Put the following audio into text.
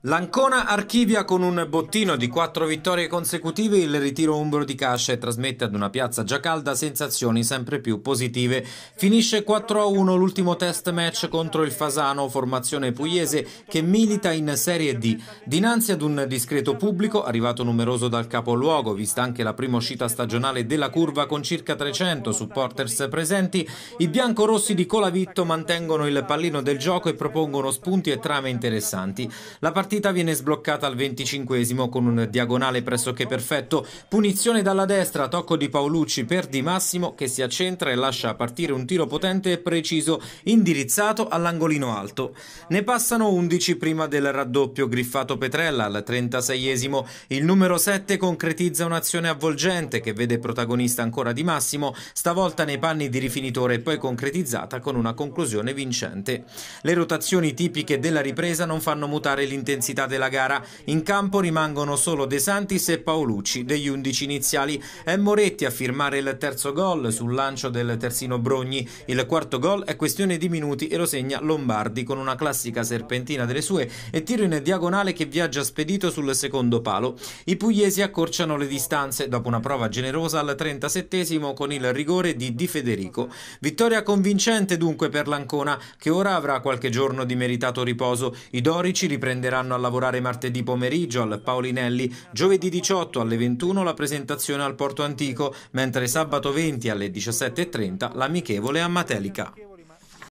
L'Ancona archivia con un bottino di quattro vittorie consecutive il ritiro umbro di Cascia e trasmette ad una piazza già calda sensazioni sempre più positive. Finisce 4-1 l'ultimo test match contro il Fasano, formazione pugliese che milita in Serie D. Dinanzi ad un discreto pubblico, arrivato numeroso dal capoluogo, vista anche la prima uscita stagionale della curva con circa 300 supporters presenti, i biancorossi di Colavitto mantengono il pallino del gioco e propongono spunti e trame interessanti. La partita viene sbloccata al 25 esimo con un diagonale pressoché perfetto, punizione dalla destra, tocco di Paolucci per Di Massimo che si accentra e lascia partire un tiro potente e preciso indirizzato all'angolino alto. Ne passano 11 prima del raddoppio griffato Petrella al 36esimo, il numero 7 concretizza un'azione avvolgente che vede protagonista ancora Di Massimo, stavolta nei panni di rifinitore e poi concretizzata con una conclusione vincente. Le rotazioni tipiche della ripresa non fanno mutare il dell'intensità della gara. In campo rimangono solo De Santis e Paolucci degli 11 iniziali. È Moretti a firmare il terzo gol sul lancio del terzino Brogni. Il quarto gol è questione di minuti e lo segna Lombardi con una classica serpentina delle sue e tiro in diagonale che viaggia spedito sul secondo palo. I pugliesi accorciano le distanze dopo una prova generosa al 37 con il rigore di Di Federico. Vittoria convincente dunque per l'Ancona che ora avrà qualche giorno di meritato riposo. I dorici riprendono riprenderanno a lavorare martedì pomeriggio al Paolinelli, giovedì 18 alle 21 la presentazione al Porto Antico, mentre sabato 20 alle 17.30 l'amichevole a Matelica.